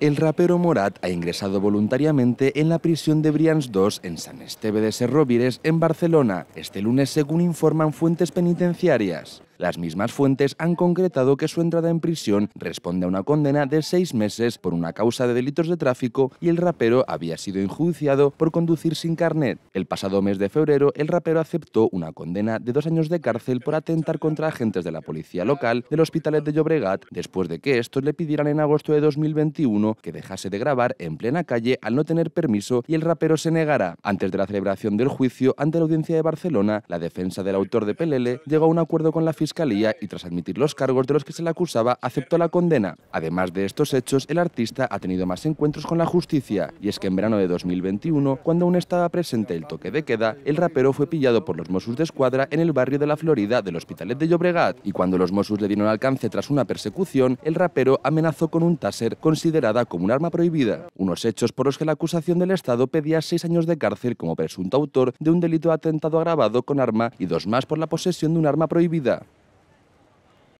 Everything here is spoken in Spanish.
el rapero Morat ha ingresado voluntariamente en la prisión de Brians 2 en San Esteve de Serrovires, en Barcelona, este lunes según informan fuentes penitenciarias. Las mismas fuentes han concretado que su entrada en prisión responde a una condena de seis meses por una causa de delitos de tráfico y el rapero había sido enjuiciado por conducir sin carnet. El pasado mes de febrero, el rapero aceptó una condena de dos años de cárcel por atentar contra agentes de la policía local del Hospitalet de Llobregat, después de que estos le pidieran en agosto de 2021 que dejase de grabar en plena calle al no tener permiso y el rapero se negara. Antes de la celebración del juicio ante la audiencia de Barcelona, la defensa del autor de Pelele llegó a un acuerdo con la fiscalía y tras admitir los cargos de los que se le acusaba, aceptó la condena. Además de estos hechos, el artista ha tenido más encuentros con la justicia, y es que en verano de 2021, cuando aún estaba presente el toque de queda, el rapero fue pillado por los Mossos de Escuadra en el barrio de la Florida del Hospitalet de Llobregat, y cuando los Mossos le dieron alcance tras una persecución, el rapero amenazó con un taser considerada como un arma prohibida, unos hechos por los que la acusación del Estado pedía seis años de cárcel como presunto autor de un delito de atentado agravado con arma y dos más por la posesión de un arma prohibida.